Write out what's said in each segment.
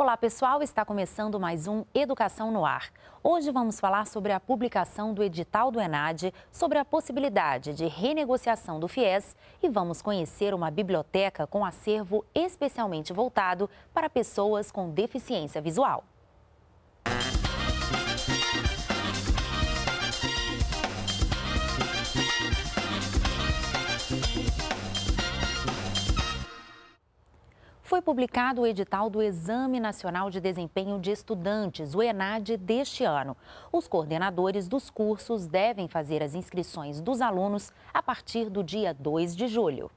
Olá, pessoal, está começando mais um Educação no Ar. Hoje vamos falar sobre a publicação do edital do ENAD, sobre a possibilidade de renegociação do FIES e vamos conhecer uma biblioteca com acervo especialmente voltado para pessoas com deficiência visual. foi publicado o edital do Exame Nacional de Desempenho de Estudantes, o ENAD, deste ano. Os coordenadores dos cursos devem fazer as inscrições dos alunos a partir do dia 2 de julho.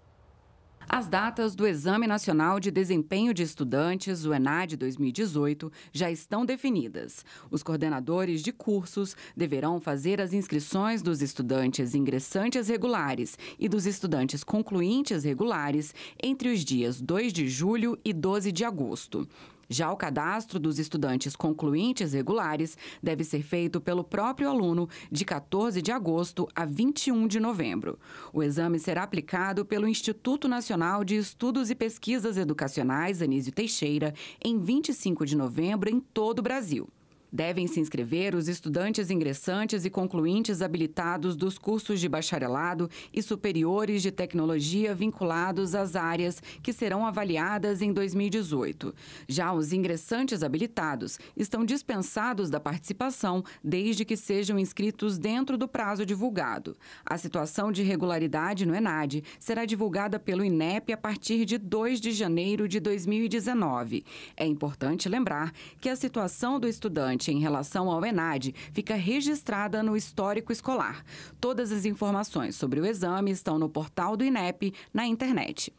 As datas do Exame Nacional de Desempenho de Estudantes, o ENAD 2018, já estão definidas. Os coordenadores de cursos deverão fazer as inscrições dos estudantes ingressantes regulares e dos estudantes concluintes regulares entre os dias 2 de julho e 12 de agosto. Já o cadastro dos estudantes concluintes regulares deve ser feito pelo próprio aluno de 14 de agosto a 21 de novembro. O exame será aplicado pelo Instituto Nacional de Estudos e Pesquisas Educacionais Anísio Teixeira em 25 de novembro em todo o Brasil. Devem se inscrever os estudantes ingressantes e concluintes habilitados dos cursos de bacharelado e superiores de tecnologia vinculados às áreas que serão avaliadas em 2018. Já os ingressantes habilitados estão dispensados da participação desde que sejam inscritos dentro do prazo divulgado. A situação de regularidade no ENAD será divulgada pelo INEP a partir de 2 de janeiro de 2019. É importante lembrar que a situação do estudante em relação ao ENAD fica registrada no histórico escolar. Todas as informações sobre o exame estão no portal do INEP na internet.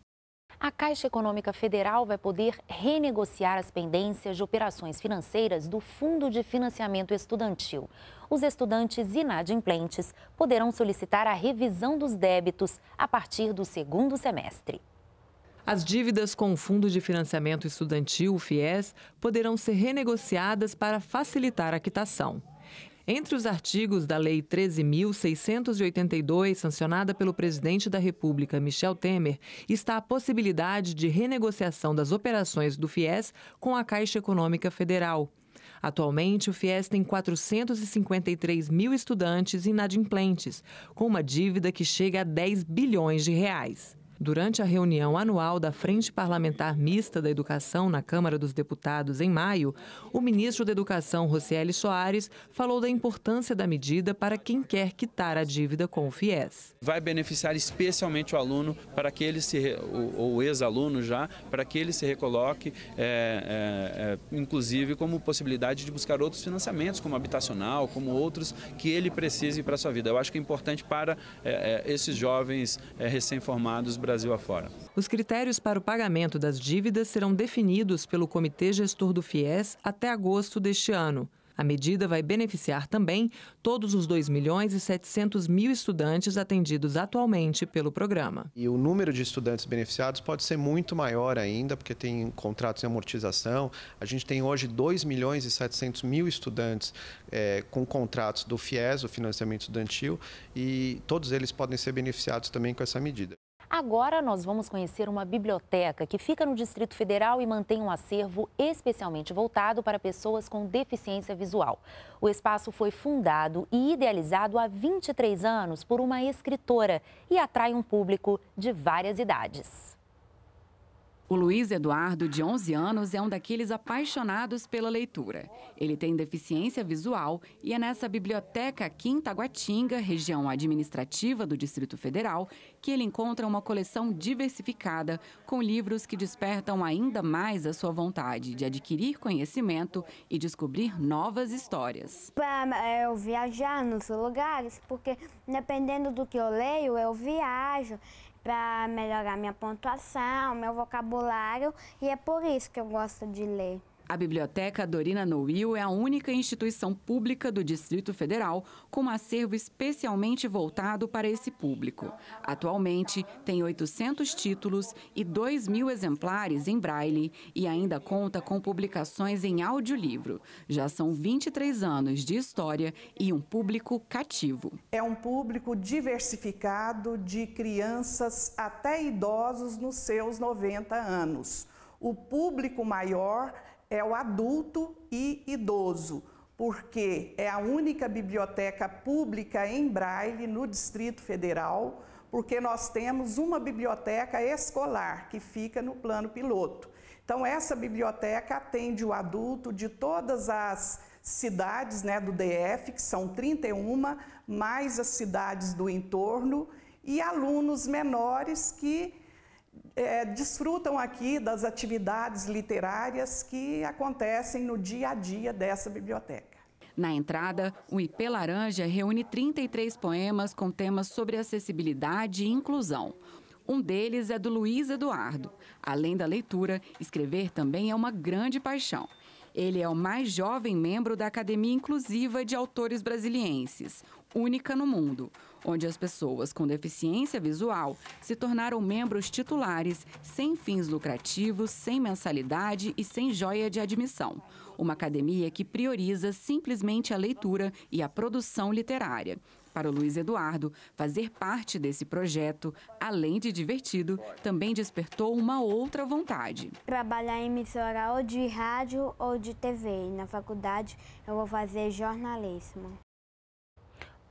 A Caixa Econômica Federal vai poder renegociar as pendências de operações financeiras do Fundo de Financiamento Estudantil. Os estudantes inadimplentes poderão solicitar a revisão dos débitos a partir do segundo semestre. As dívidas com o Fundo de Financiamento Estudantil, o FIES, poderão ser renegociadas para facilitar a quitação. Entre os artigos da Lei 13.682, sancionada pelo presidente da República, Michel Temer, está a possibilidade de renegociação das operações do FIES com a Caixa Econômica Federal. Atualmente, o FIES tem 453 mil estudantes inadimplentes, com uma dívida que chega a 10 bilhões de reais. Durante a reunião anual da Frente Parlamentar Mista da Educação na Câmara dos Deputados, em maio, o ministro da Educação, Rocieli Soares, falou da importância da medida para quem quer quitar a dívida com o FIES. Vai beneficiar especialmente o aluno para que ele se, ou ex-aluno já, para que ele se recoloque, é, é, é, inclusive como possibilidade de buscar outros financiamentos, como habitacional, como outros que ele precise para a sua vida. Eu acho que é importante para é, é esses jovens é, recém-formados brasileiros Brasil afora. Os critérios para o pagamento das dívidas serão definidos pelo Comitê Gestor do FIES até agosto deste ano. A medida vai beneficiar também todos os 2 milhões e 700 mil estudantes atendidos atualmente pelo programa. E o número de estudantes beneficiados pode ser muito maior ainda, porque tem contratos em amortização. A gente tem hoje 2 milhões e 700 mil estudantes é, com contratos do FIES, o financiamento estudantil, e todos eles podem ser beneficiados também com essa medida. Agora nós vamos conhecer uma biblioteca que fica no Distrito Federal e mantém um acervo especialmente voltado para pessoas com deficiência visual. O espaço foi fundado e idealizado há 23 anos por uma escritora e atrai um público de várias idades. O Luiz Eduardo, de 11 anos, é um daqueles apaixonados pela leitura. Ele tem deficiência visual e é nessa biblioteca Quinta Guatinga, região administrativa do Distrito Federal, que ele encontra uma coleção diversificada com livros que despertam ainda mais a sua vontade de adquirir conhecimento e descobrir novas histórias. Para é, eu viajar nos lugares, porque dependendo do que eu leio, eu viajo para melhorar minha pontuação, meu vocabulário, e é por isso que eu gosto de ler. A Biblioteca Dorina Nouil é a única instituição pública do Distrito Federal com um acervo especialmente voltado para esse público. Atualmente, tem 800 títulos e 2 mil exemplares em braille e ainda conta com publicações em audiolivro. Já são 23 anos de história e um público cativo. É um público diversificado de crianças até idosos nos seus 90 anos. O público maior é o adulto e idoso, porque é a única biblioteca pública em braille no Distrito Federal, porque nós temos uma biblioteca escolar que fica no plano piloto. Então, essa biblioteca atende o adulto de todas as cidades né, do DF, que são 31, mais as cidades do entorno, e alunos menores que é, desfrutam aqui das atividades literárias que acontecem no dia a dia dessa biblioteca. Na entrada, o IP Laranja reúne 33 poemas com temas sobre acessibilidade e inclusão. Um deles é do Luiz Eduardo. Além da leitura, escrever também é uma grande paixão. Ele é o mais jovem membro da Academia Inclusiva de Autores Brasilienses, única no mundo onde as pessoas com deficiência visual se tornaram membros titulares, sem fins lucrativos, sem mensalidade e sem joia de admissão. Uma academia que prioriza simplesmente a leitura e a produção literária. Para o Luiz Eduardo, fazer parte desse projeto, além de divertido, também despertou uma outra vontade. Trabalhar em emissora ou de rádio ou de TV. E na faculdade eu vou fazer jornalismo.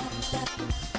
じゃあ。